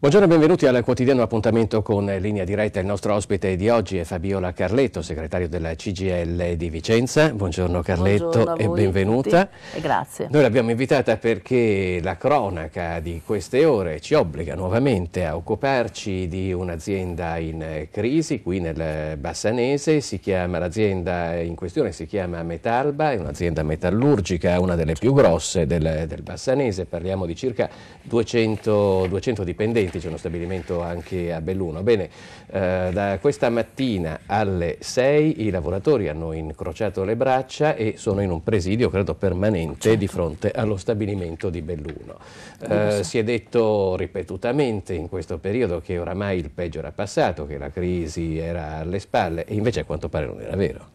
Buongiorno e benvenuti al quotidiano appuntamento con Linea Diretta. Il nostro ospite di oggi è Fabiola Carletto, segretario della CGL di Vicenza. Buongiorno Carletto Buongiorno e benvenuta. E grazie. Noi l'abbiamo invitata perché la cronaca di queste ore ci obbliga nuovamente a occuparci di un'azienda in crisi qui nel Bassanese. l'azienda in questione si chiama Metalba, è un'azienda metallurgica, una delle più grosse del, del Bassanese. Parliamo di circa 200, 200 dipendenti dipendenti, c'è uno stabilimento anche a Belluno. Bene, eh, da questa mattina alle 6 i lavoratori hanno incrociato le braccia e sono in un presidio, credo, permanente certo. di fronte allo stabilimento di Belluno. Eh, Si è detto ripetutamente in questo periodo che oramai il peggio era passato, che la crisi era alle spalle e invece a quanto pare non era vero.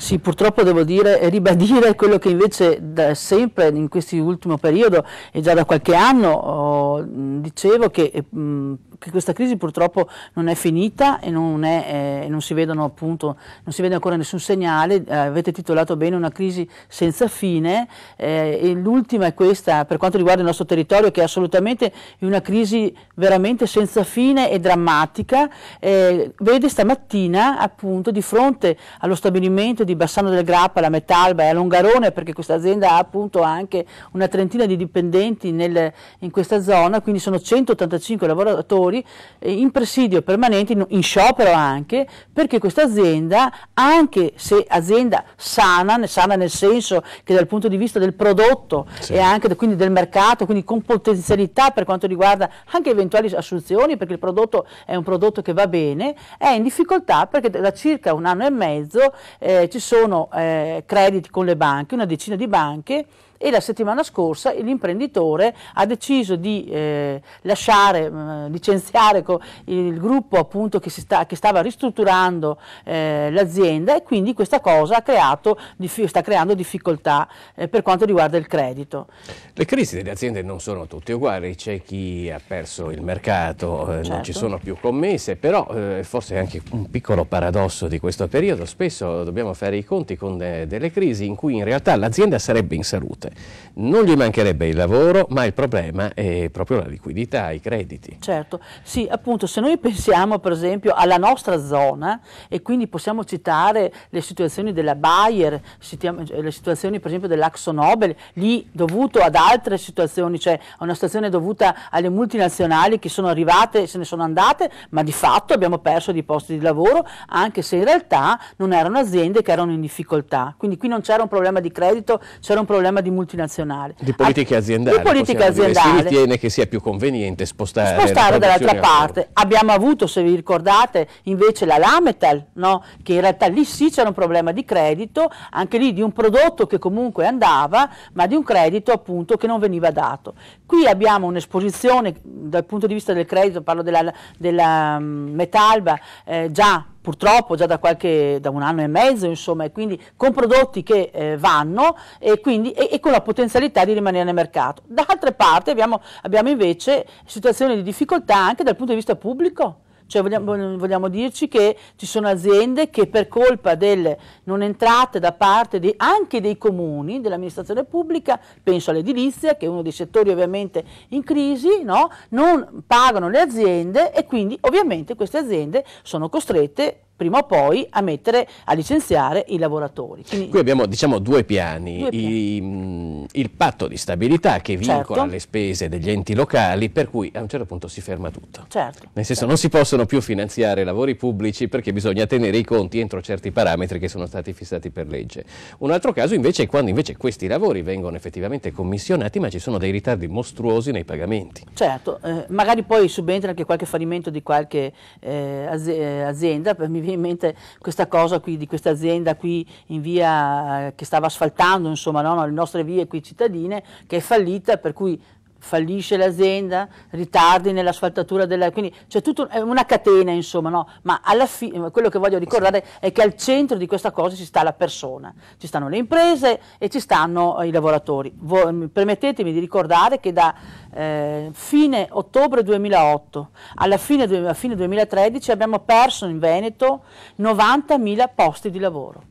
Sì, purtroppo devo dire e ribadire quello che invece da sempre in questo ultimo periodo e già da qualche anno oh, dicevo che... mh, che questa crisi purtroppo non è finita e non, è, eh, non, si, appunto, non si vede ancora nessun segnale, eh, avete titolato bene una crisi senza fine eh, e l'ultima è questa per quanto riguarda il nostro territorio che è assolutamente una crisi veramente senza fine e drammatica, eh, vede stamattina appunto di fronte allo stabilimento di Bassano del Grappa, la Metalba e a Longarone perché questa azienda ha appunto anche una trentina di dipendenti nel, in questa zona, quindi sono 185 lavoratori lavoratori eh, in presidio permanente, in sciopero anche, perché questa azienda, anche se azienda sana, sana nel senso che dal punto di vista del prodotto sì. e anche quindi del mercato, quindi con potenzialità per quanto riguarda anche eventuali assunzioni, perché il prodotto è un prodotto che va bene, è in difficoltà perché da circa un anno e mezzo eh, ci sono eh, crediti con le banche, una decina di banche, e la settimana scorsa l'imprenditore ha deciso di eh, lasciare, mh, mm, licenziare il gruppo appunto che, sta, che stava ristrutturando eh, l'azienda e quindi questa cosa creato, sta creando difficoltà eh, per quanto riguarda il credito. Le crisi delle aziende non sono tutte uguali, c'è chi ha perso il mercato, certo. non ci certo. sono più commesse, però eh, forse è anche un piccolo paradosso di questo periodo, spesso dobbiamo fare i conti con de eh, delle crisi in cui in realtà l'azienda sarebbe in salute imprese. Non gli mancherebbe il lavoro, ma il problema è proprio la liquidità, i crediti. Certo, sì, appunto, se noi pensiamo per esempio alla nostra zona e quindi possiamo citare le situazioni della Bayer, eh, le situazioni per esempio dell'Axo Nobel, lì dovuto ad altre situazioni, cioè a una situazione dovuta alle multinazionali che sono arrivate e se ne sono andate, ma di fatto abbiamo perso dei posti di lavoro, anche se in realtà non erano aziende che erano in difficoltà. Quindi qui non c'era un problema di credito, c'era un problema di multinazionali multinazionale. Di politica aziendale. Di politiche aziendali. Si ritiene che sia più conveniente spostare, spostare dall'altra parte. Abbiamo avuto, se vi ricordate, invece la Lametal, no? che in realtà lì sì c'era un problema di credito, anche lì di un prodotto che comunque andava, ma di un credito appunto che non veniva dato. Qui abbiamo un'esposizione dal punto di vista del credito, parlo della, della mm, Metalba, eh, già purtroppo già da, qualche, da un anno e mezzo, insomma, e quindi con prodotti che eh, vanno e, quindi, e, e, con la potenzialità di rimanere nel mercato. D'altra parte abbiamo, abbiamo invece situazioni di difficoltà anche dal punto di vista pubblico cioè vogliamo, vogliamo, dirci che ci sono aziende che per colpa delle non entrate da parte di, anche dei comuni, dell'amministrazione pubblica, penso all'edilizia, che è uno dei settori ovviamente in crisi, no? non pagano le aziende e quindi ovviamente queste aziende sono costrette prima o poi a, mettere, a licenziare i lavoratori. Quindi Qui abbiamo diciamo, due piani, due piani. I, mm, il patto di stabilità che certo. vincola certo. le spese degli enti locali per cui a un certo punto si ferma tutto. Certo. Nel senso certo. non si possono più finanziare lavori pubblici perché bisogna tenere i conti entro certi parametri che sono stati fissati per legge. Un altro caso invece è quando invece questi lavori vengono effettivamente commissionati ma ci sono dei ritardi mostruosi nei pagamenti. Certo, eh, magari poi subentra anche qualche fallimento di qualche eh, eh azienda, mi viene viene in mente questa cosa qui di questa azienda qui in via eh, che stava asfaltando insomma, no? No, le nostre vie qui cittadine, che è fallita, per cui fallisce l'azienda, ritardi nell'asfaltatura della... quindi c'è tutta una catena insomma, no? ma alla fine quello che voglio ricordare è che al centro di questa cosa ci sta la persona, ci stanno le imprese e ci stanno eh, i lavoratori. Vo permettetemi di ricordare che da eh, fine ottobre 2008 alla fine, fine 2013 abbiamo perso in Veneto 90.000 posti di lavoro.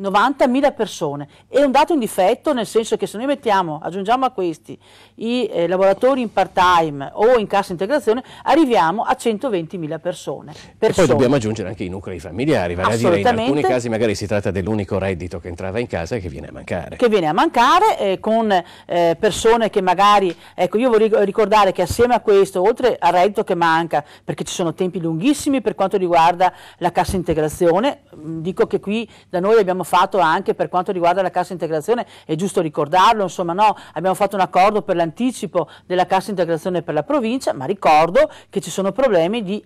90.000 persone. È un dato in difetto nel senso che se noi mettiamo, aggiungiamo a questi i eh, lavoratori in part-time o in cassa integrazione, arriviamo a 120.000 persone. persone. poi dobbiamo aggiungere anche i nuclei familiari, vale a dire in alcuni casi magari si tratta dell'unico reddito che entrava in casa e che viene a mancare. Che viene a mancare eh, con eh, persone che magari, ecco io vorrei ricordare che assieme a questo, oltre al reddito che manca, perché ci sono tempi lunghissimi per quanto riguarda la cassa integrazione, dico che qui da noi abbiamo fatto fatto anche per quanto riguarda la cassa integrazione, è giusto ricordarlo, insomma no, abbiamo fatto un accordo per l'anticipo della cassa integrazione per la provincia, ma ricordo che ci sono problemi di,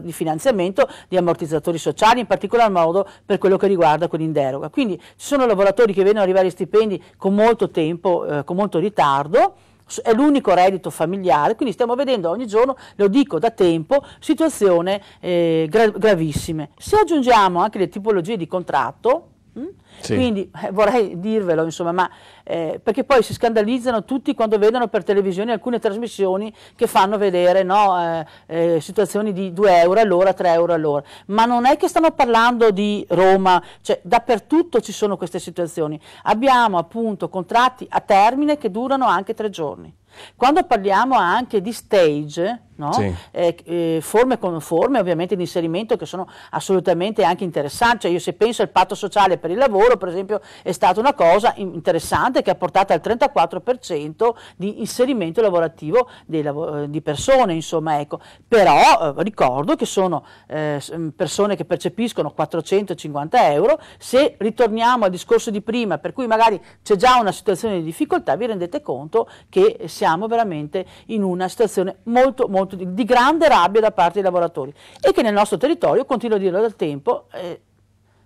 di finanziamento di ammortizzatori sociali, in particolar modo per quello che riguarda quelli in deroga. Quindi ci sono lavoratori che vedono arrivare i stipendi con molto tempo, eh, con molto ritardo, è l'unico reddito familiare, quindi stiamo vedendo ogni giorno, lo dico da tempo, situazioni eh, gra gravissime. Se aggiungiamo anche le tipologie di contratto, Hmm? Sì. Quindi eh, vorrei dirvelo, insomma, ma, eh, perché poi si scandalizzano tutti quando vedono per televisione alcune trasmissioni che fanno vedere no, eh, eh situazioni di 2 euro all'ora, 3 euro all'ora. Ma non è che stanno parlando di Roma, cioè dappertutto ci sono queste situazioni. Abbiamo appunto contratti a termine che durano anche tre giorni. Quando parliamo anche di stage, no? sì. eh, eh, forme con forme ovviamente di inserimento che sono assolutamente anche interessanti, cioè io se penso al patto sociale per il lavoro lavoro per esempio è stata una cosa interessante che ha portato al 34% di inserimento lavorativo di, lav eh, di persone, insomma, ecco. però eh, ricordo che sono eh, mm, persone che percepiscono 450 euro, se ritorniamo al discorso di prima, per cui magari c'è già una situazione di difficoltà, vi rendete conto che siamo veramente in una situazione molto, molto di, di grande rabbia da parte dei lavoratori e che nel nostro territorio, continuo a dirlo dal tempo, eh,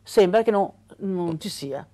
sembra che non, non oh. ci sia.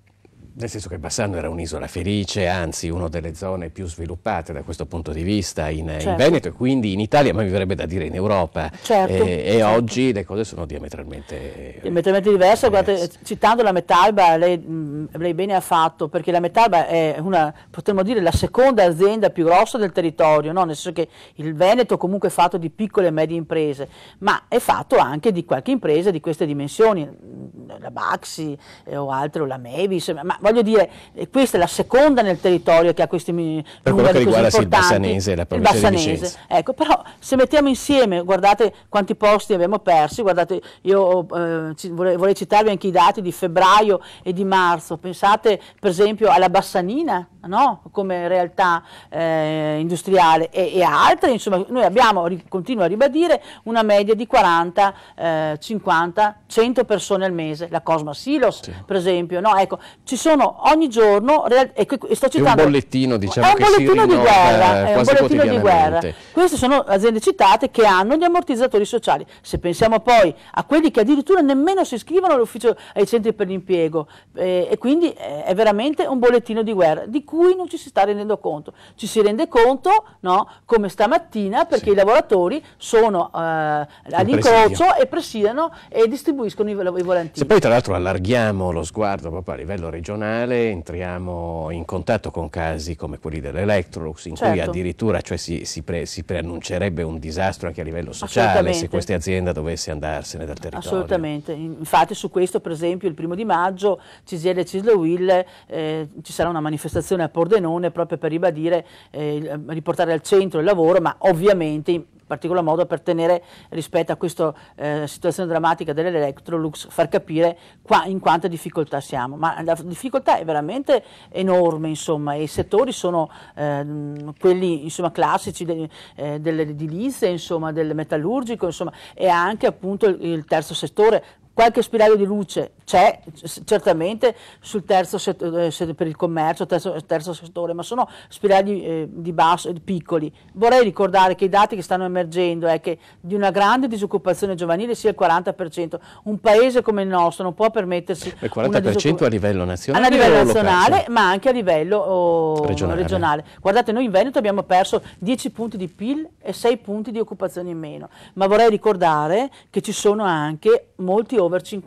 Nel senso che Bassano era un'isola felice, anzi una delle zone più sviluppate da questo punto di vista in, certo. in Veneto e quindi in Italia, ma mi verrebbe da dire in Europa. Certo, e, e certo. oggi le cose sono diametralmente, diametralmente diverse. diverse. Guardate, eh, citando la Metalba, lei, mm, lei, bene ha fatto, perché la Metalba è una, potremmo dire, la seconda azienda più grossa del territorio, no? nel senso che il Veneto comunque è fatto di piccole e medie imprese, ma è fatto anche di qualche impresa di queste dimensioni, mm, la Baxi eh, o altre, o la Mavis, ma voglio dire, eh, questa è la seconda nel territorio che ha questi per quello che riguarda sì, il Bassanese, la provincia Bassanese. di Vicenza. Ecco, però se mettiamo insieme, guardate quanti posti abbiamo persi, guardate, io eh, vorrei, vorrei citarvi anche i dati di febbraio e di marzo, pensate per esempio alla Bassanina, no? come realtà eh, industriale e, e, altre, insomma, noi abbiamo, continuo a ribadire, una media di 40, eh, 50, 100 persone al mese, la Cosma Silos sì. per esempio, no? ecco, ci sono sono ogni giorno, e sto citando... È un bollettino, diciamo, è un bollettino di guerra, eh, è un bollettino di guerra. Queste sono aziende citate che hanno gli ammortizzatori sociali. Se pensiamo poi a quelli che addirittura nemmeno si iscrivono all'ufficio ai centri per l'impiego, eh, e quindi eh, è veramente un bollettino di guerra di cui non ci si sta rendendo conto. Ci si rende conto, no, come stamattina, perché sì. i lavoratori sono eh, all'incrocio e presidiano e distribuiscono i, i volantini. Se poi tra l'altro allarghiamo lo sguardo proprio a livello regionale, professionale entriamo in contatto con casi come quelli dell'Electrolux, in certo. cui addirittura cioè, si, si, pre, si, preannuncierebbe un disastro anche a livello sociale se questa azienda dovesse andarsene dal territorio. Assolutamente, infatti su questo per esempio il primo di maggio CGL e Cislowill eh, ci sarà una manifestazione a Pordenone proprio per ribadire, eh, riportare al centro il lavoro, ma ovviamente particolar modo per tenere rispetto a questa eh, situazione drammatica dell'Electrolux, far capire qua, in quanta difficoltà siamo. Ma la difficoltà è veramente enorme, insomma, e i settori sono ehm, quelli insomma, classici de, eh, dell'edilizia, insomma, del metallurgico, insomma, e anche appunto il, il terzo settore, qualche spiraglio di luce c'è certamente sul terzo settore eh, per il commercio, terzo, terzo settore, ma sono spiragli eh, di basso, piccoli. Vorrei ricordare che i dati che stanno emergendo è che di una grande disoccupazione giovanile sia il 40%. Un paese come il nostro non può permettersi il 40% a livello nazionale, a livello nazionale ma anche a livello oh, regionale. Eh. regionale. Guardate, noi in Veneto abbiamo perso 10 punti di PIL e 6 punti di occupazione in meno, ma vorrei ricordare che ci sono anche molti over 50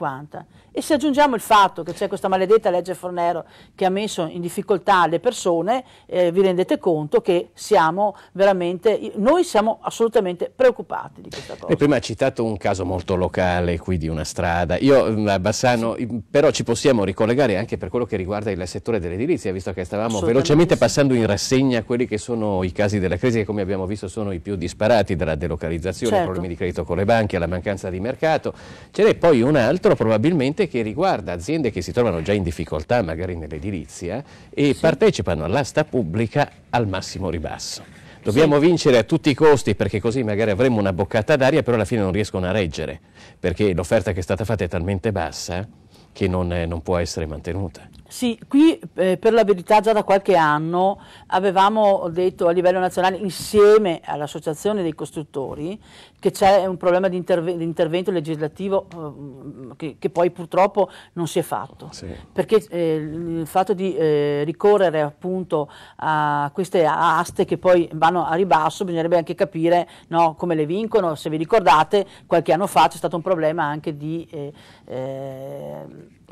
e se aggiungiamo il fatto che c'è questa maledetta legge Fornero che ha messo in difficoltà le persone, eh, vi rendete conto che siamo veramente, noi siamo assolutamente preoccupati di questa cosa. E prima ha citato un caso molto locale qui di una strada. Io, mm, a Bassano, mm, però ci possiamo ricollegare anche per quello che riguarda il settore dell'edilizia, visto che stavamo velocemente passando in rassegna quelli che sono i casi della crisi che come abbiamo visto sono i più disparati, dalla delocalizzazione, certo. problemi di credito con le banche, alla mancanza di mercato. Ce n'è poi un altro probabilmente parte che riguarda aziende che si trovano già in difficoltà magari nell'edilizia e sì. partecipano all'asta pubblica al massimo ribasso. Dobbiamo sì. vincere a tutti i costi perché così magari avremo una boccata d'aria, però alla fine non riescono a reggere perché l'offerta che è stata fatta è talmente bassa che non, è, eh, non può essere mantenuta. Sì, qui eh, per la verità già da qualche anno avevamo detto a livello nazionale insieme all'Associazione dei Costruttori che c'è un problema di, interve di intervento legislativo eh, mm, che, che, poi purtroppo non si è fatto, sì. perché eh, il fatto di eh, ricorrere appunto a queste aste che poi vanno a ribasso bisognerebbe anche capire no, come le vincono, se vi ricordate qualche anno fa c'è stato un problema anche di eh, eh,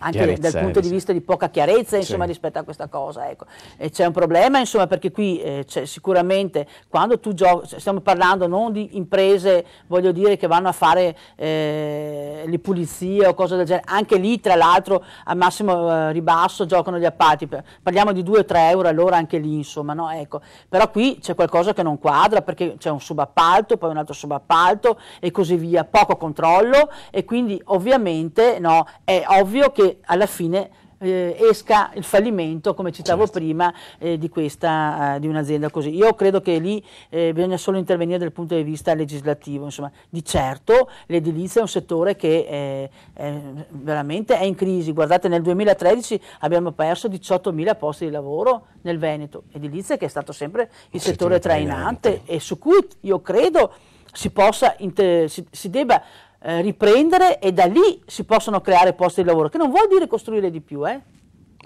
anche chiarezza, dal punto di eh, vista di poca chiarezza insomma, sì. rispetto a questa cosa. Ecco. c'è un problema insomma, perché qui eh, sicuramente quando tu giochi, stiamo parlando non di imprese voglio dire, che vanno a fare eh, le pulizie o cose del genere, anche lì tra l'altro al massimo eh, ribasso giocano gli appalti, parliamo di 2-3 euro all'ora anche lì insomma, no? ecco. però qui c'è qualcosa che non quadra perché c'è un subappalto, poi un altro subappalto e così via, poco controllo e quindi ovviamente no, è ovvio che alla fine eh, esca il fallimento, come citavo certo. prima, eh, di, questa, eh, di un'azienda così. Io credo che lì eh, bisogna solo intervenire dal punto di vista legislativo, insomma, di certo l'edilizia è un settore che è, eh, è veramente è in crisi, guardate nel 2013 abbiamo perso 18.000 posti di lavoro nel Veneto, edilizia che è stato sempre il, il settore, settore trainante, trainante e su cui io credo si possa, si, si debba eh, riprendere e da lì si possono creare posti di lavoro, che non vuol dire costruire di più, eh?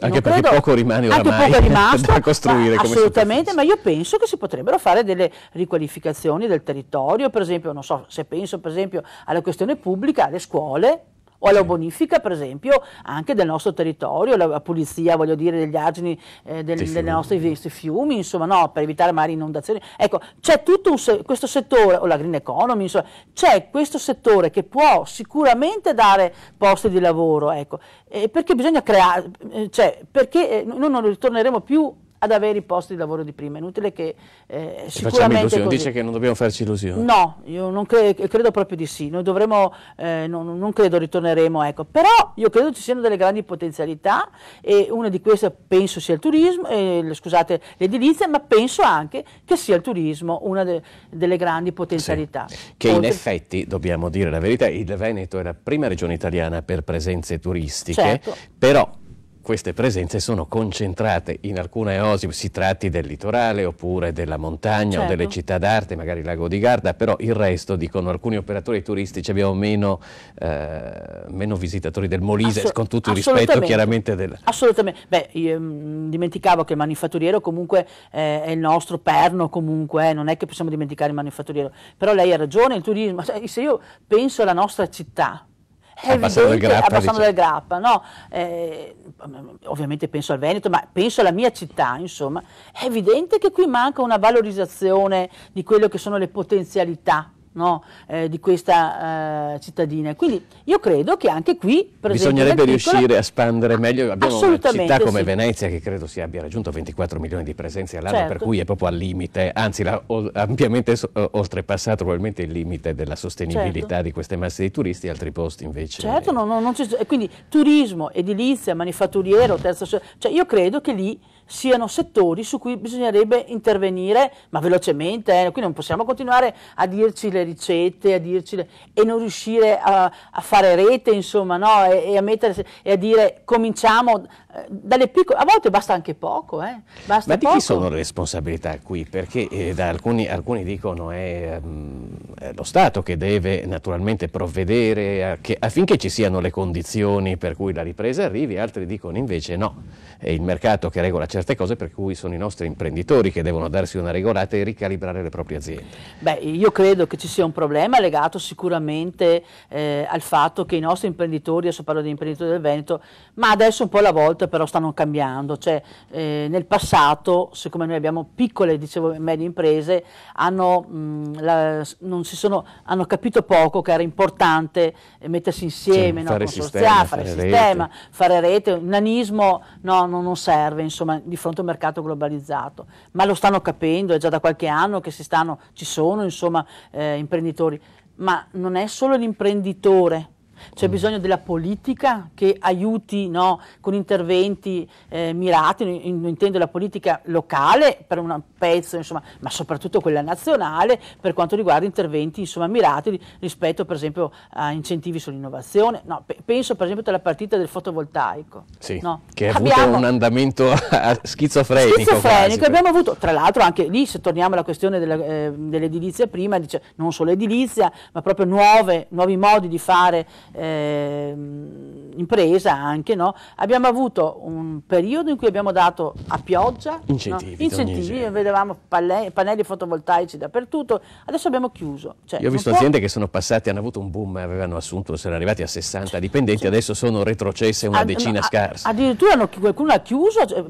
Anche perché poco rimane oramai poco rimasto, da costruire. Ma assolutamente, ma io penso che si potrebbero fare delle riqualificazioni del territorio, per esempio, non so, se penso per esempio alla questione pubblica, alle scuole, o alla bonifica per esempio anche del nostro territorio, la pulizia voglio dire degli argini eh, del, dei nostri fiumi, insomma no, per evitare magari inondazioni. Ecco, c'è tutto un, questo settore, o la green economy, insomma, c'è questo settore che può sicuramente dare posti di lavoro, ecco, eh, perché bisogna creare, eh, cioè perché eh, noi non ritorneremo più ad avere i posti di lavoro di prima. È Inutile che eh, sicuramente. dice che non dobbiamo farci illusioni. No, io non cre credo proprio di sì. Noi dovremo, eh, non, non, credo ritorneremo, ecco. Però io credo ci siano delle grandi potenzialità e una di queste penso sia il turismo, eh, scusate, l'edilizia, ma penso anche che sia il turismo una de delle grandi potenzialità. Sì, che Oltre... in effetti, dobbiamo dire la verità, il Veneto è la prima regione italiana per presenze turistiche, certo. però queste presenze sono concentrate in alcune osi, si tratti del litorale oppure della montagna certo. o delle certo. città d'arte, magari il lago di Garda, però il resto, dicono alcuni operatori turistici, abbiamo meno, eh, meno visitatori del Molise, Assu- con tutto il rispetto chiaramente. Del... Assolutamente, beh, io, mm, dimenticavo che il manifatturiero comunque eh, è il nostro perno, comunque, eh, non è che possiamo dimenticare il manifatturiero, però lei ha ragione, il turismo, se io penso alla nostra città, è abbassando il grappa, abbassando diciamo. grappa no? eh, ovviamente penso al Veneto, ma penso alla mia città, insomma, è evidente che qui manca una valorizzazione di quello che sono le potenzialità no, eh, di questa eh, cittadina. Quindi io credo che anche qui... Per Bisognerebbe riuscire a espandere meglio, abbiamo una città come sì. Venezia che credo si abbia raggiunto 24 milioni di presenze all'anno, certo. per cui è proprio al limite, anzi l'ha ampiamente eh, oltrepassato probabilmente il limite della sostenibilità certo. di queste masse di turisti, altri posti invece... Certo, no, no, non c'è, quindi turismo, edilizia, manifatturiero, terza società, cioè io credo che lì siano settori su cui bisognerebbe intervenire, ma velocemente, eh. quindi non possiamo continuare a dirci le ricette a dirci le... e non riuscire a, a, fare rete, insomma, no? e, e, a mettere, e a dire cominciamo eh, Piccole, a volte basta anche poco. Eh? Basta Ma di poco. chi sono le responsabilità qui? Perché eh, alcuni, alcuni, dicono è, mm, è lo Stato che deve naturalmente provvedere a, che, affinché ci siano le condizioni per cui la ripresa arrivi, altri dicono invece no, è il mercato che regola certe cose per cui sono i nostri imprenditori che devono darsi una regolata e ricalibrare le proprie aziende. Beh, io credo che ci sia un problema legato sicuramente eh, al fatto che i nostri imprenditori, adesso parlo di imprenditori del Veneto, ma adesso un po' alla volta che però stanno cambiando, cioè eh, nel passato siccome noi abbiamo piccole dicevo, e medie imprese hanno, mh, mm, la, sono, hanno, capito poco che era importante eh, mettersi insieme, sì, no? fare sistema, fare, fare sistema, fare rete, il nanismo no, non, non serve insomma, di fronte a un mercato globalizzato, ma lo stanno capendo, è già da qualche anno che stanno, ci sono insomma, eh, imprenditori, ma non è solo l'imprenditore c'è mm. bisogno della politica che aiuti no, con interventi eh, mirati, in, intendo la politica locale per un pezzo, insomma, ma soprattutto quella nazionale per quanto riguarda interventi insomma, mirati rispetto per esempio a incentivi sull'innovazione. No, pe penso per esempio alla partita del fotovoltaico. Sì, no? che ha abbiamo... avuto un andamento schizofrenico. Schizofrenico, quasi. abbiamo avuto, tra l'altro anche lì se torniamo alla questione eh, dell'edilizia eh, dell prima, dice, non solo edilizia, ma proprio nuove, nuovi modi di fare eh, impresa anche, no? abbiamo avuto un periodo in cui abbiamo dato a pioggia incentivi, no? incentivi vedevamo pannelli fotovoltaici dappertutto, adesso abbiamo chiuso. Cioè, Io ho visto aziende che sono passate, hanno avuto un boom, avevano assunto, sono arrivati a 60 dipendenti, cioè, adesso sono retrocesse una a, decina a, scarsa. Addirittura hanno, qualcuno ha chiuso, cioè,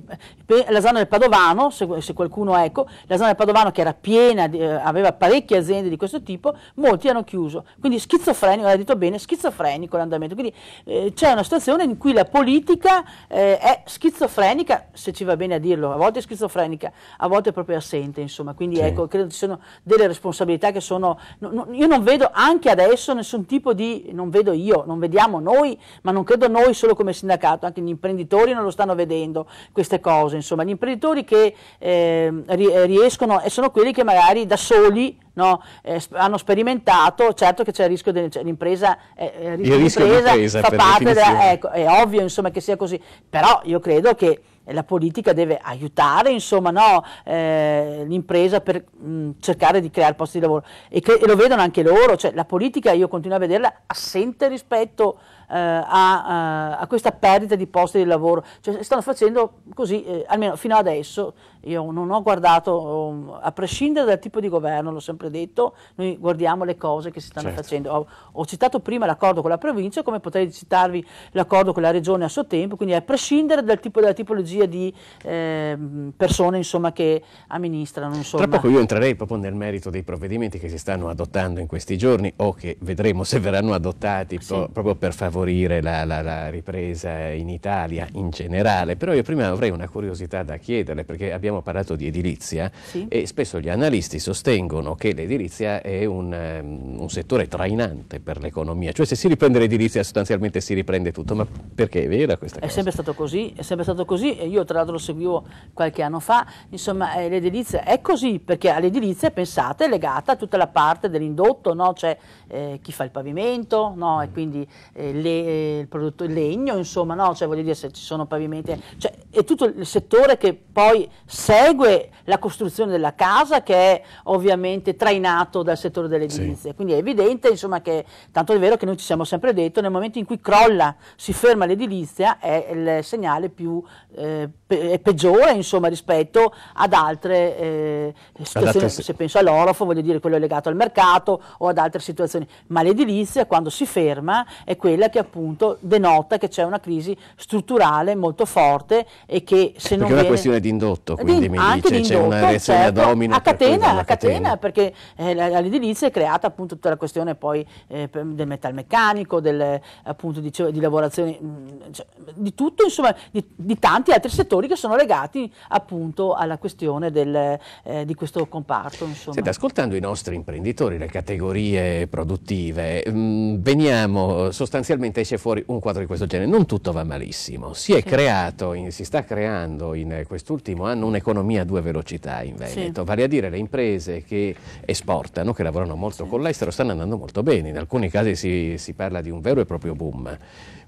la zona del Padovano, se, se, qualcuno ecco, la zona del Padovano che era piena, di, eh, aveva parecchie aziende di questo tipo, molti hanno chiuso. Quindi schizofrenico, l'ha detto bene, schizofrenico schizofrenico l'andamento. Quindi eh, c'è una situazione in cui la politica eh, è schizofrenica, se ci va bene a dirlo, a volte è schizofrenica, a volte è proprio assente, insomma. Quindi sì. ecco, credo ci sono delle responsabilità che sono... No, no, io non vedo anche adesso nessun tipo di... non vedo io, non vediamo noi, ma non credo noi solo come sindacato, anche gli imprenditori non lo stanno vedendo queste cose, insomma. Gli imprenditori che eh, riescono e sono quelli che magari da soli no? eh, hanno sperimentato, certo che c'è il rischio dell'impresa, cioè, eh, eh, il rischio d'impresa fa parte, della, ecco, è ovvio insomma, che sia così, però io credo che la politica deve aiutare no? eh, l'impresa per mh, cercare di creare posti di lavoro e, e lo vedono anche loro, cioè, la politica io continuo a vederla assente rispetto a eh, a, eh, a, questa perdita di posti di lavoro. Cioè, stanno facendo così, eh, almeno fino adesso, io non ho guardato, um, a prescindere dal tipo di governo, l'ho sempre detto, noi guardiamo le cose che si stanno certo. facendo. Ho, ho, citato prima l'accordo con la provincia, come potrei citarvi l'accordo con la regione a suo tempo, quindi a prescindere dal tipo, dalla tipologia di eh, persone insomma, che amministrano. Insomma. Tra poco io entrerei proprio nel merito dei provvedimenti che si stanno adottando in questi giorni o che vedremo se verranno adottati sì. proprio per favorire favorire la, la, la, ripresa in Italia in generale, però io prima avrei una curiosità da chiederle perché abbiamo parlato di edilizia sì. e spesso gli analisti sostengono che l'edilizia è un, um, un settore trainante per l'economia, cioè se si riprende l'edilizia sostanzialmente si riprende tutto, ma perché è vera questa è cosa? È sempre stato così, è sempre stato così e io tra l'altro lo seguivo qualche anno fa, insomma eh, l'edilizia è così perché all'edilizia pensate è legata a tutta la parte dell'indotto, no? cioè eh, chi fa il pavimento no? e quindi eh, le, eh, il prodotto il legno, insomma, no? Cioè, voglio dire, se ci sono pavimenti, cioè, è tutto il settore che poi segue la costruzione della casa, che è ovviamente trainato dal settore dell'edilizia. Sì. Quindi è evidente, insomma, che tanto è vero che noi ci siamo sempre detto, nel momento in cui crolla, si ferma l'edilizia, è il segnale più eh, pe peggiore, insomma, rispetto ad altre eh, situazioni. Se penso all'orofo, voglio dire, quello legato al mercato o ad altre situazioni. Ma l'edilizia, quando si ferma, è quella che che appunto denota che c'è una crisi strutturale molto forte e che se non Perché è una questione di indotto, quindi di, dice, di indotto, c'è una reazione certo, a domino. A catena, a catena, perché eh, l'edilizia è creata appunto tutta la questione poi eh, del metalmeccanico, del, appunto di, di lavorazione, mm, cioè, di tutto insomma, di, di, tanti altri settori che sono legati appunto alla questione del, eh, di questo comparto. Insomma. Senta, ascoltando i nostri imprenditori, le categorie produttive, mh, mm, veniamo eh, sostanzialmente improvvisamente esce fuori un quadro di questo genere. Non tutto va malissimo. Si è sì. creato, in, si sta creando in eh, quest'ultimo anno un'economia a due velocità in Veneto, sì. vale a dire le imprese che esportano, che lavorano molto sì. con l'estero, stanno andando molto bene. In alcuni casi si, si parla di un vero e proprio boom.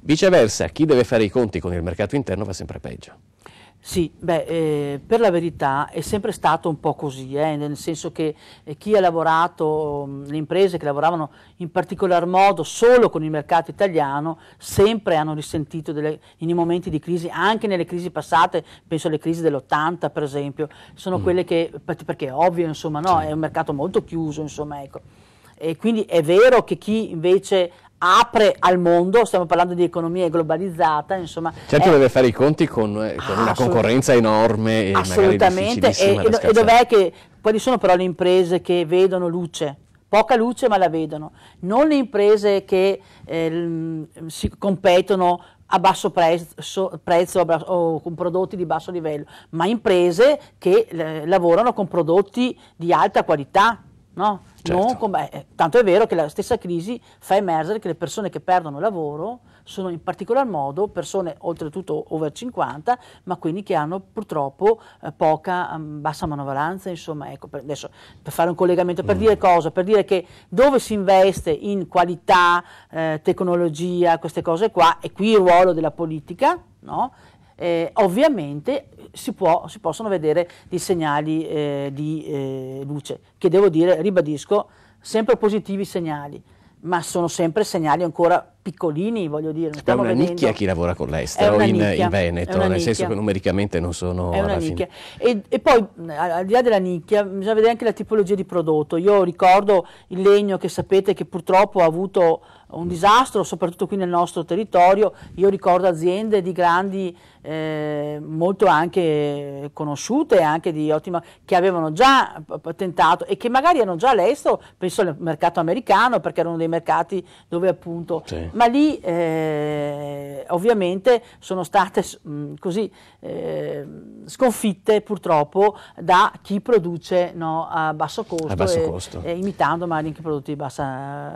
Viceversa, chi deve fare i conti con il mercato interno va sempre peggio. Sì, beh, eh, per la verità è sempre stato un po' così, eh, nel senso che eh, chi ha lavorato, mm, le imprese che lavoravano in particolar modo solo con il mercato italiano, sempre hanno risentito delle, in momenti di crisi, anche nelle crisi passate, penso alle crisi dell'80 per esempio, sono mm. quelle che, perché è ovvio, insomma, no, è un mercato molto chiuso, insomma, ecco. E quindi è vero che chi invece apre al mondo, stiamo parlando di economia globalizzata, insomma. Certo è, eh, deve fare i conti con, eh, con una concorrenza enorme e assolutamente, e, e, e dov'è che, quali sono però le imprese che vedono luce? Poca luce ma la vedono, non le imprese che eh, si competono a basso prezzo, prezzo o con prodotti di basso livello, ma imprese che eh, lavorano con prodotti di alta qualità, No? Certo. Con, beh, eh, tanto è vero che la stessa crisi fa emergere che le persone che perdono lavoro sono in particolar modo persone oltretutto over 50, ma quindi che hanno purtroppo eh, poca um, bassa manovalanza, insomma, ecco, per, adesso per fare un collegamento, per mm. dire cosa? Per dire che dove si investe in qualità, eh, tecnologia, queste cose qua, e qui il ruolo della politica, no? eh, ovviamente si, può, si, possono vedere dei segnali eh, di eh, luce, che devo dire, ribadisco, sempre positivi segnali, ma sono sempre segnali ancora piccolini, voglio dire. È una vedendo. nicchia chi lavora con l'estero in, in, Veneto, nel nicchia. senso che numericamente non sono... È una nicchia. E, e, poi, al di là della nicchia, bisogna vedere anche la tipologia di prodotto. Io ricordo il legno che sapete che purtroppo ha avuto un disastro, soprattutto qui nel nostro territorio. Io ricordo aziende di grandi eh, molto anche conosciute, anche di ottima, che avevano già tentato e che magari hanno già all'estero, penso al mercato americano, perché erano dei mercati dove appunto, sì. ma lì eh, ovviamente sono state mh, così eh, sconfitte purtroppo da chi produce no, a basso costo, a basso e, costo. E imitando magari anche prodotti di bassa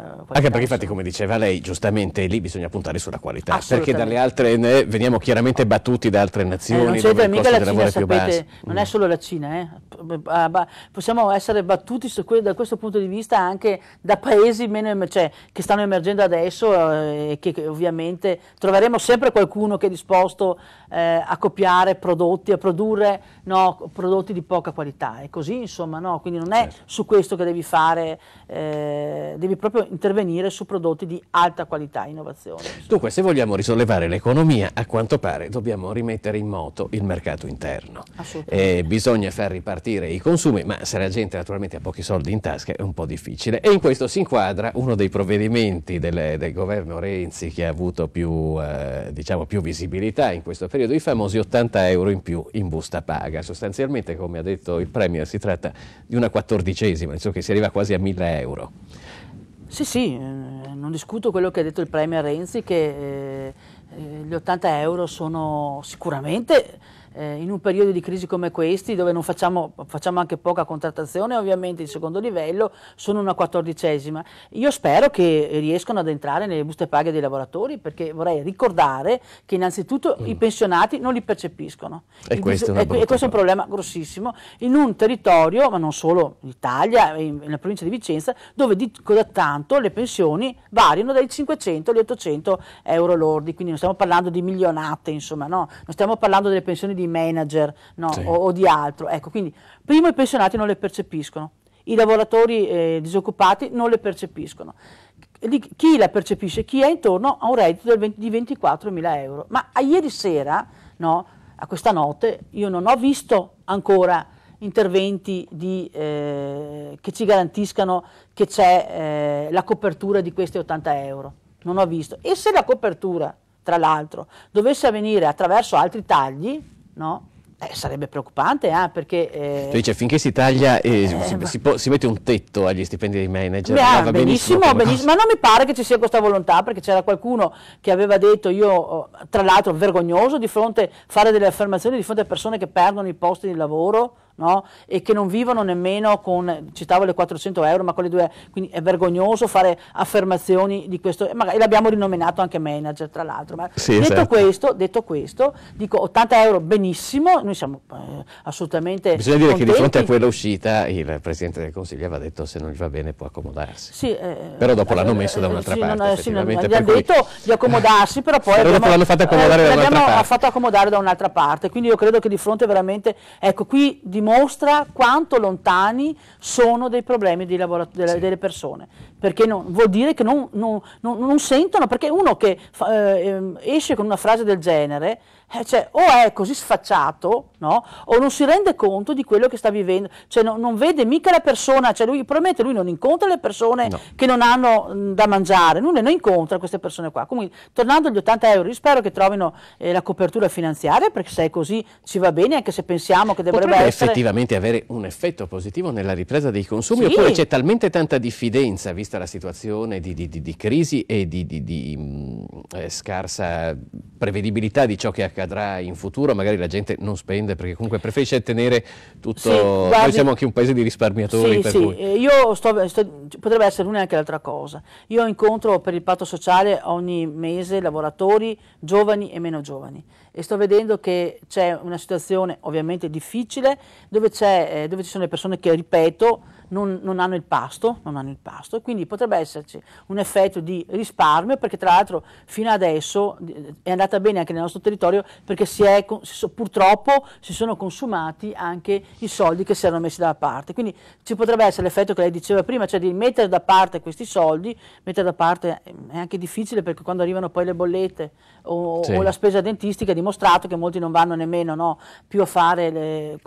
qualità. Anche perché infatti come diceva lei, giustamente lì bisogna puntare sulla qualità, perché dalle altre ne veniamo chiaramente battuti prodotti da altre nazioni. Eh, non c'entra mica la Cina, sapete, non mm. è solo la Cina. Eh. Ah, possiamo essere battuti que da questo punto di vista anche da paesi meno, cioè, che stanno emergendo adesso eh, e che, che, ovviamente troveremo sempre qualcuno che è disposto eh, a copiare prodotti, a produrre no, prodotti di poca qualità. È così, insomma, no? quindi non è certo. su questo che devi fare, eh, devi proprio intervenire su prodotti di alta qualità, innovazione. Insomma. Dunque, se vogliamo risollevare l'economia, a quanto pare dobbiamo dobbiamo rimettere in moto il mercato interno. Eh, bisogna far ripartire i consumi, ma se la gente naturalmente ha pochi soldi in tasca è un po' difficile. E in questo si inquadra uno dei provvedimenti del, del governo Renzi che ha avuto più, eh, diciamo, più visibilità in questo periodo, i famosi 80 euro in più in busta paga. Sostanzialmente, come ha detto il Premier, si tratta di una quattordicesima, insomma, che si arriva quasi a 1000 euro. Sì, sì, eh, non discuto quello che ha detto il Premier Renzi che... Eh eh, gli 80 euro sono sicuramente eh, in un periodo di crisi come questi, dove non facciamo, facciamo anche poca contrattazione, ovviamente di secondo livello, sono una quattordicesima. Io spero che riescano ad entrare nelle buste paghe dei lavoratori, perché vorrei ricordare che innanzitutto mm. i pensionati non li percepiscono. E, questo, e questo è un problema grossissimo in un territorio, ma non solo in Italia, in, nella provincia di Vicenza, dove dico da tanto le pensioni variano dai 500 agli 800 euro lordi, quindi non stiamo parlando di milionate, insomma, no? non stiamo parlando delle pensioni di di manager no? sì. o, o, di altro. Ecco, quindi primo i pensionati non le percepiscono, i lavoratori eh, disoccupati non le percepiscono. Chi la percepisce? Chi è intorno a un reddito 20, di 24 mila euro. Ma a ieri sera, no? a questa notte, io non ho visto ancora interventi di, eh, che ci garantiscano che c'è eh, la copertura di questi 80 euro. Non ho visto. E se la copertura, tra l'altro, dovesse avvenire attraverso altri tagli, no? Eh, sarebbe preoccupante eh, perché... Eh, dice, finché si taglia e eh, si, si, può, si, mette un tetto agli stipendi dei manager. Beh, ah, benissimo, benissimo, benissimo ma non mi pare che ci sia questa volontà perché c'era qualcuno che aveva detto, io tra l'altro vergognoso, di fronte a fare delle affermazioni di fronte a persone che perdono i posti di lavoro No? e che non vivono nemmeno con, citavo le 400 euro, ma con le due, quindi è vergognoso fare affermazioni di questo, e l'abbiamo rinominato anche manager tra l'altro, ma sì, detto, certo. questo, detto, questo, dico 80 euro benissimo, noi siamo eh, assolutamente Bisogna dire contenti. che di fronte a quella uscita il Presidente del Consiglio aveva detto se non gli va bene può accomodarsi, sì, eh, eh però dopo l'hanno messo da eh, un'altra sì, parte, non, sì, non, gli ha detto di accomodarsi, però poi però abbiamo, l'hanno fatto accomodare, eh, da un'altra parte. fatto accomodare da un'altra parte, quindi io credo che di fronte veramente, ecco qui di dimostra quanto lontani sono dei problemi delle, sì. delle persone perché no, vuol dire che non, non, non, non, sentono, perché uno che fa, eh, ehm, esce con una frase del genere, eh, cioè, o è così sfacciato, no? o non si rende conto di quello che sta vivendo, cioè, no, non vede mica la persona, cioè, lui, probabilmente lui non incontra le persone no. che non hanno mh, mm, da mangiare, lui non incontra queste persone qua. Comunque, tornando agli 80 euro, io spero che trovino eh, la copertura finanziaria, perché se è così ci va bene, anche se pensiamo che dovrebbe Potrebbe essere... effettivamente avere un effetto positivo nella ripresa dei consumi, sì. oppure c'è talmente tanta diffidenza, visto vista la situazione di, di, di crisi e di, mh, mm, eh, scarsa prevedibilità di ciò che accadrà in futuro, magari la gente non spende perché comunque preferisce tenere tutto, sì, guardi, noi siamo anche un paese di risparmiatori. Sì, sì. Eh, io sto, sto, potrebbe essere l'una e anche l'altra cosa. Io incontro per il patto sociale ogni mese lavoratori giovani e meno giovani e sto vedendo che c'è una situazione ovviamente difficile dove, eh, dove ci sono le persone che, ripeto, non, non, hanno il pasto, non hanno il pasto, quindi potrebbe esserci un effetto di risparmio perché tra l'altro fino adesso eh, è andata bene anche nel nostro territorio perché si è, purtroppo si sono consumati anche i soldi che si erano messi da parte, quindi ci potrebbe essere l'effetto che lei diceva prima, cioè di mettere da parte questi soldi, mettere da parte eh, è anche difficile perché quando arrivano poi le bollette o, sì. o, la spesa dentistica, ha dimostrato che molti non vanno nemmeno no, più a fare, le,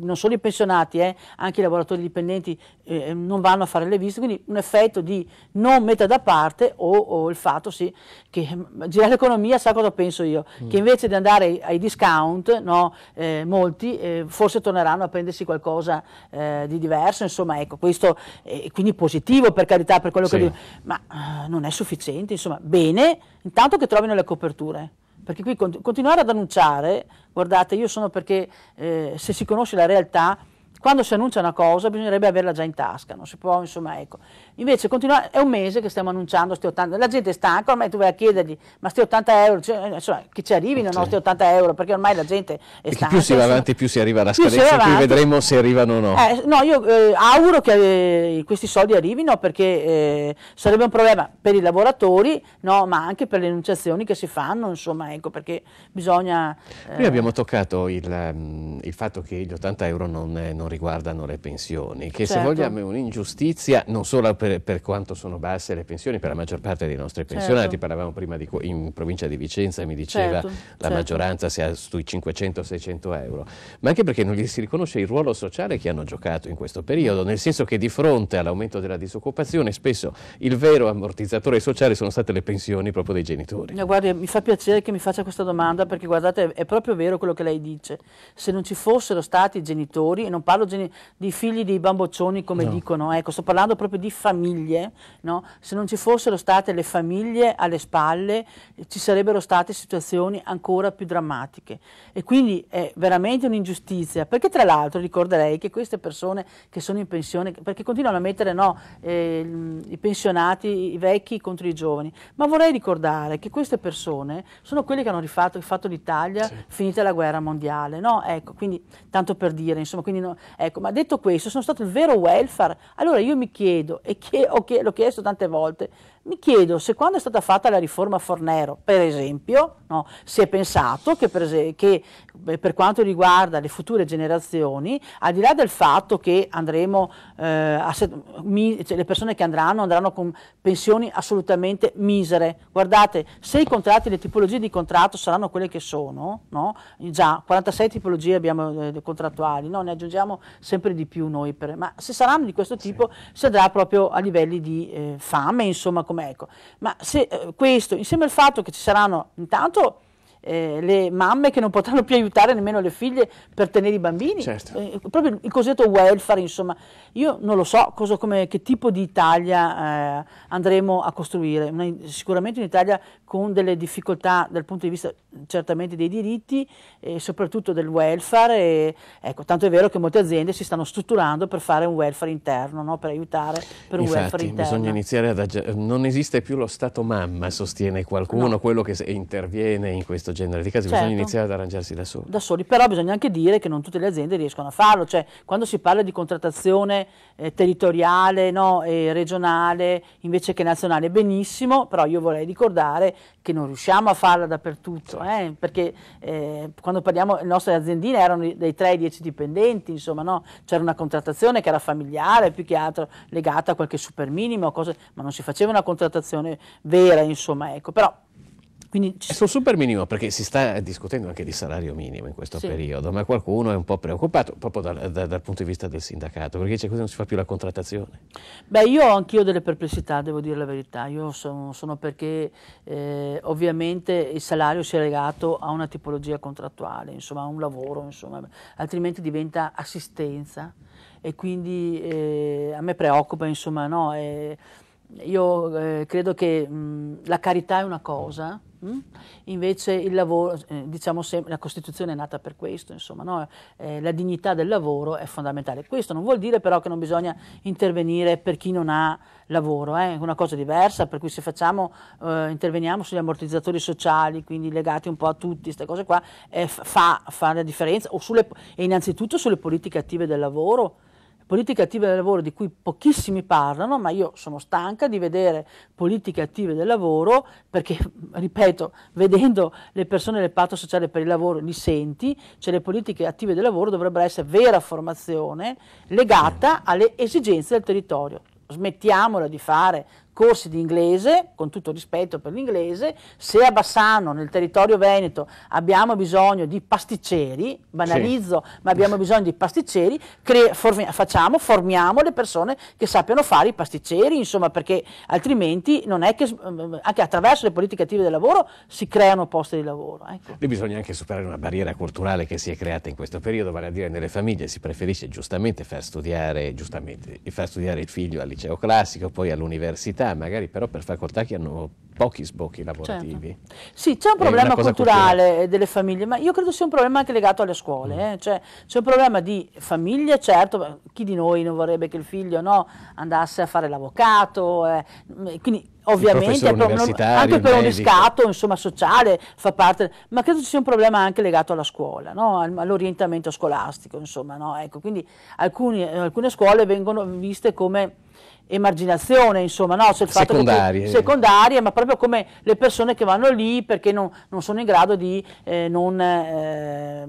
non solo i pensionati, eh, anche i lavoratori dipendenti eh, non vanno a fare le visite, quindi un effetto di non metta da parte o, o il fatto sì, che girare l'economia sa cosa penso io, mm. che invece di andare ai, discount, no, eh, molti eh, forse torneranno a prendersi qualcosa eh, di diverso, insomma ecco, questo è quindi positivo per carità per quello sì. che dico, ma eh, non è sufficiente, insomma bene intanto che trovino le coperture. Perché qui continuare ad annunciare, guardate, io sono perché eh, se si conosce la realtà, quando si annuncia una cosa bisognerebbe averla già in tasca, non si può, insomma, ecco. Invece continua, è un mese che stiamo annunciando questi 80, la gente è stanca, ormai tu vai a chiedergli, ma questi 80 euro, cioè, eh, insomma, che ci arrivino sì. no, sti 80 euro, perché ormai la gente è stanca. E più si va avanti più si arriva alla scadenza, più, più vedremo se arrivano o no. Eh, no, io eh, auguro che eh, questi soldi arrivino perché eh, sarebbe un problema per i lavoratori, no, ma anche per le enunciazioni che si fanno, insomma, ecco, perché bisogna... Eh, Noi abbiamo toccato il, ehm, il, fatto che gli 80 euro non, non riguardano le pensioni, che certo. se vogliamo è un'ingiustizia non solo per per, per, quanto sono basse le pensioni per la maggior parte dei nostri certo. pensionati, certo. parlavamo prima di, in provincia di Vicenza, mi diceva certo, la certo. maggioranza sia sui 500-600 euro, ma anche perché non gli si riconosce il ruolo sociale che hanno giocato in questo periodo, nel senso che di fronte all'aumento della disoccupazione spesso il vero ammortizzatore sociale sono state le pensioni proprio dei genitori. No, guardi, mi fa piacere che mi faccia questa domanda perché guardate, è proprio vero quello che lei dice, se non ci fossero stati genitori, e non parlo di figli dei bamboccioni come no. dicono, ecco, sto parlando proprio di famiglie, famiglie, no? se non ci fossero state le famiglie alle spalle ci sarebbero state situazioni ancora più drammatiche e quindi è veramente un'ingiustizia, perché tra l'altro ricorderei che queste persone che sono in pensione, perché continuano a mettere no, eh, i pensionati, i vecchi contro i giovani, ma vorrei ricordare che queste persone sono quelle che hanno rifatto, rifatto l'Italia sì. finita la guerra mondiale, no? ecco, quindi tanto per dire, insomma, no, ecco, ma detto questo, sono stato il vero welfare, allora io mi chiedo e chiedo, ho chiesto tante volte, mi chiedo se quando è stata fatta la riforma Fornero, per esempio, no, si è pensato che per, che per, quanto riguarda le future generazioni, al di là del fatto che andremo, eh, a, mi, cioè le persone che andranno andranno con pensioni assolutamente misere. Guardate, se i contratti, le tipologie di contratto saranno quelle che sono, no, già 46 tipologie abbiamo eh, contrattuali, no, ne aggiungiamo sempre di più noi, per, ma se saranno di questo tipo sì. si andrà proprio a livelli di eh, fame, insomma com'è, ecco. Ma se eh, questo, insieme al fatto che ci saranno intanto eh, le mamme che non potranno più aiutare nemmeno le figlie per tenere i bambini, certo. eh, proprio il cosiddetto welfare, insomma, io non lo so cosa, come, che tipo di Italia eh, andremo a costruire, Una, sicuramente un'Italia con delle difficoltà dal punto di vista certamente dei diritti e soprattutto del welfare, e, ecco, tanto è vero che molte aziende si stanno strutturando per fare un welfare interno, no? per aiutare per Infatti, un welfare interno. Bisogna iniziare ad aggiungere, non esiste più lo Stato mamma, sostiene qualcuno, no. quello che interviene in questo questo genere di casi, certo. bisogna iniziare ad arrangiarsi da soli. Da soli, però bisogna anche dire che non tutte le aziende riescono a farlo, cioè quando si parla di contrattazione eh, territoriale no, e regionale invece che nazionale, benissimo, però io vorrei ricordare che non riusciamo a farla dappertutto, certo. eh, perché eh, quando parliamo, le nostre aziendine erano dei 3 10 dipendenti, insomma, no? c'era una contrattazione che era familiare, più che altro legata a qualche super minimo, cose, ma non si faceva una contrattazione vera, insomma, ecco, però quindi ci... Sul super minimo, perché si sta discutendo anche di salario minimo in questo sì. periodo, ma qualcuno è un po' preoccupato proprio dal, dal, dal punto di vista del sindacato, perché dice così non si fa più la contrattazione. Beh, io ho anch'io delle perplessità, devo dire la verità. Io sono, sono perché eh, ovviamente il salario sia legato a una tipologia contrattuale, insomma, a un lavoro, insomma, altrimenti diventa assistenza e quindi eh, a me preoccupa, insomma, no? Eh, io eh, credo che mh, la carità è una cosa Mm? Invece il lavoro, eh, diciamo sempre, la Costituzione è nata per questo, insomma, no? eh, la dignità del lavoro è fondamentale. Questo non vuol dire però che non bisogna intervenire per chi non ha lavoro, eh? è eh? una cosa diversa, per cui se facciamo, eh, interveniamo sugli ammortizzatori sociali, quindi legati un po' a tutti, queste cose qua, fa, fa, la differenza, sulle, e innanzitutto sulle politiche attive del lavoro politiche attive del lavoro di cui pochissimi parlano, ma io sono stanca di vedere politiche attive del lavoro perché, ripeto, vedendo le persone del patto sociale per il lavoro li senti, cioè le politiche attive del lavoro dovrebbero essere vera formazione legata alle esigenze del territorio smettiamola di fare corsi di inglese, con tutto rispetto per l'inglese, se a Bassano, nel territorio veneto, abbiamo bisogno di pasticceri, banalizzo, sì. ma abbiamo bisogno di pasticceri, formi facciamo, formiamo le persone che sappiano fare i pasticceri, insomma, perché altrimenti non è che, mm, mm, anche attraverso le politiche attive del lavoro si creano posti di lavoro. Ecco. Lì bisogna anche superare una barriera culturale che si è creata in questo periodo, vale a dire nelle famiglie si preferisce giustamente far studiare, giustamente, far studiare il figlio al liceo classico, poi all'università, eh, magari però per facoltà che hanno pochi sbocchi lavorativi. Certo. Sì, c'è un problema culturale cultura. delle famiglie, ma io credo sia un problema anche legato alle scuole, mm. eh? cioè, c'è un problema di famiglie, certo, chi di noi non vorrebbe che il figlio no, andasse a fare l'avvocato, eh? quindi ovviamente per un, anche per un riscatto insomma, sociale fa parte, ma credo ci sia un problema anche legato alla scuola, no? all'orientamento scolastico, insomma, no? ecco, quindi alcuni, alcune scuole vengono viste come emarginazione, insomma, no? cioè secondarie. Tu, secondarie, ma proprio come le persone che vanno lì perché non, non sono in grado di, eh, non, eh,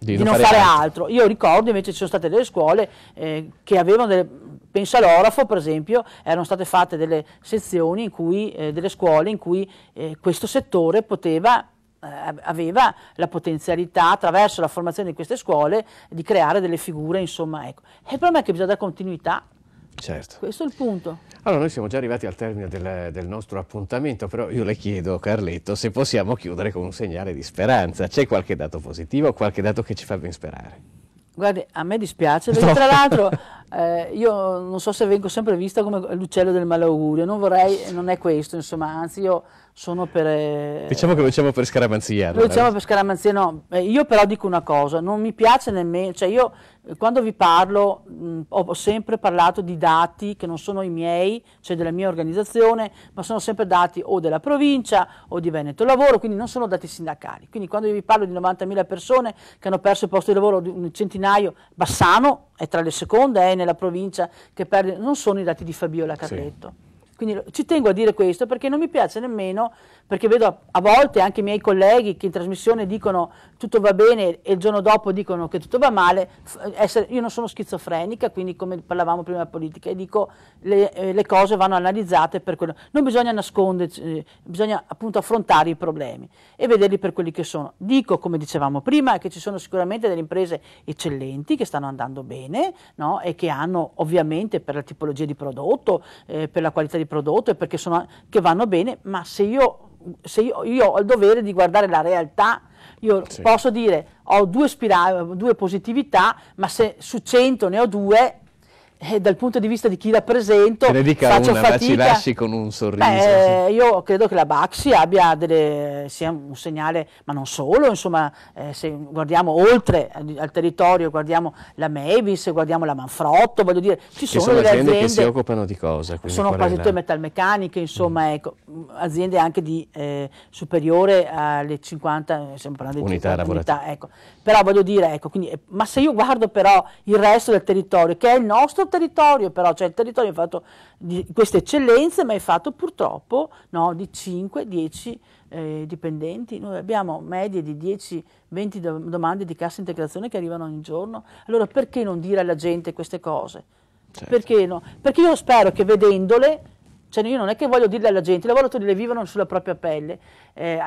di di non fare, fare altro. Io ricordo invece ci sono state delle scuole eh, che avevano delle penso all'Orafo per esempio, erano state fatte delle sezioni, cui, eh, delle scuole in cui eh, questo settore poteva eh, aveva la potenzialità attraverso la formazione di queste scuole di creare delle figure, insomma, ecco. E il problema è che bisogna dare continuità. Certo. Questo è il punto. Allora, noi siamo già arrivati al termine del, del, nostro appuntamento, però io le chiedo, Carletto, se possiamo chiudere con un segnale di speranza. C'è qualche dato positivo, qualche dato che ci fa ben sperare? Guardi, a me dispiace, perché no. tra l'altro eh, io non so se vengo sempre vista come l'uccello del malaugurio, non vorrei, non è questo, insomma, anzi io sono per... Eh, diciamo che lo diciamo per scaramanzia. Lo diciamo per scaramanzia, no. Eh, io però dico una cosa, non mi piace nemmeno... Cioè io eh, quando vi parlo mh, mm, ho sempre parlato di dati che non sono i miei, cioè della mia organizzazione, ma sono sempre dati o della provincia o di Veneto Lavoro, quindi non sono dati sindacali. Quindi quando vi parlo di 90.000 persone che hanno perso il posto di lavoro, un centinaio, Bassano è tra le seconde, è nella provincia che perde... Non sono i dati di Fabiola Carletto. Sì. Quindi ci tengo a dire questo perché non mi piace nemmeno, perché vedo a, a volte anche i miei colleghi che in trasmissione dicono tutto va bene e il giorno dopo dicono che tutto va male, essere, io non sono schizofrenica, quindi come parlavamo prima della politica, e dico le, eh, le cose vanno analizzate per quello, non bisogna nasconderci, eh, bisogna appunto affrontare i problemi e vederli per quelli che sono. Dico, come dicevamo prima, che ci sono sicuramente delle imprese eccellenti che stanno andando bene no? e che hanno ovviamente per la tipologia di prodotto, eh, per la qualità di prodotto e perché sono, che vanno bene, ma se io, se io, io ho il dovere di guardare la realtà, io sì. posso dire ho due, spirali, due positività, ma se su 100 ne ho due, eh, dal punto di vista di chi rappresento, Credi che faccio una, fatica. ci lasci con un sorriso. Beh, io credo che la Baxi abbia delle, sia un segnale, ma non solo, insomma, eh, se guardiamo oltre al territorio, guardiamo la Mavis, guardiamo la Manfrotto, voglio dire, ci sono, sono, delle aziende, aziende, che si occupano di cosa. Sono quasi tutte metalmeccaniche, insomma, mm. ecco, mm, aziende anche di eh, superiore alle 50, eh, stiamo parlando di unità, 50, ecco. Però voglio dire, ecco, quindi, eh, ma se io guardo però il resto del territorio, che è il nostro territorio però, cioè il territorio è fatto di queste eccellenze, ma è fatto purtroppo no, di 5-10 eh, dipendenti. Noi abbiamo medie di 10-20 domande di cassa integrazione che arrivano ogni giorno. Allora perché non dire alla gente queste cose? Certo. Perché no? Perché io spero che vedendole cioè io non è che voglio dirle alla gente, i lavoratori le vivono sulla propria pelle. Eh,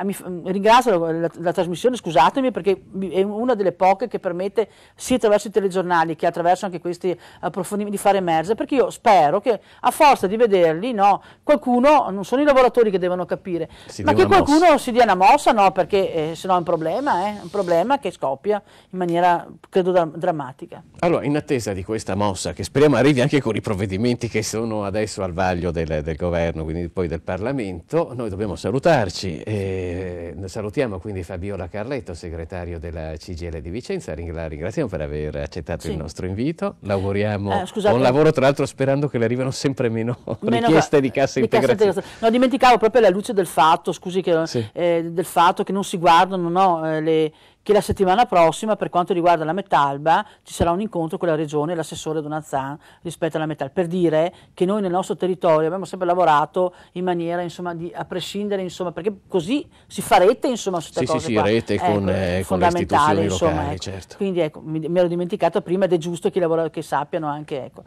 ringrazio la, la, la, trasmissione, scusatemi, perché è una delle poche che permette sia attraverso i telegiornali che attraverso anche questi approfondimenti di fare emergere, perché io spero che a forza di vederli, no, qualcuno, non sono i lavoratori che devono capire, si ma che qualcuno mossa. si dia una mossa, no, perché eh, sennò è un problema, eh, un problema che scoppia in maniera, credo, da, drammatica. Allora, in attesa di questa mossa, che speriamo arrivi anche con i provvedimenti che sono adesso al vaglio del, del del governo, quindi poi del Parlamento, noi dobbiamo salutarci. E salutiamo quindi Fabiola Carletto, segretario della CGL di Vicenza, la ringraziamo per aver accettato sì. il nostro invito, l'auguriamo eh, buon lavoro, tra l'altro sperando che le arrivino sempre meno, meno richieste di cassa integrazione. Cassa integrazione. No, dimenticavo proprio la luce del fatto, scusi, che, sì. eh, del fatto che non si guardano no, eh, le che la settimana prossima, per quanto riguarda la Metalba, ci sarà un incontro con la Regione e l'assessore Donazan rispetto alla Metalba, per dire che noi nel nostro territorio abbiamo sempre lavorato in maniera, insomma, di, a prescindere, insomma, perché così si fa rete, insomma, su queste sì, cose Sì, sì, rete ecco, con, eh, con le istituzioni insomma, locali, ecco. certo. Quindi, ecco, mi, mi, ero dimenticato prima ed è giusto che, lavora, che sappiano anche, ecco.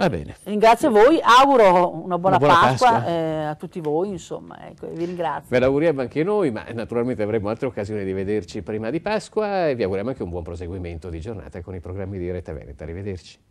Va bene. Ringrazio voi, auguro una buona, una buona Pasqua, Pasqua. Eh, a tutti voi, insomma, ecco, vi ringrazio. Ve l'auguriamo anche noi, ma naturalmente avremo altre occasioni di vederci prima di Pasqua e vi auguriamo anche un buon proseguimento di giornata con i programmi di Rete Veneta. Arrivederci.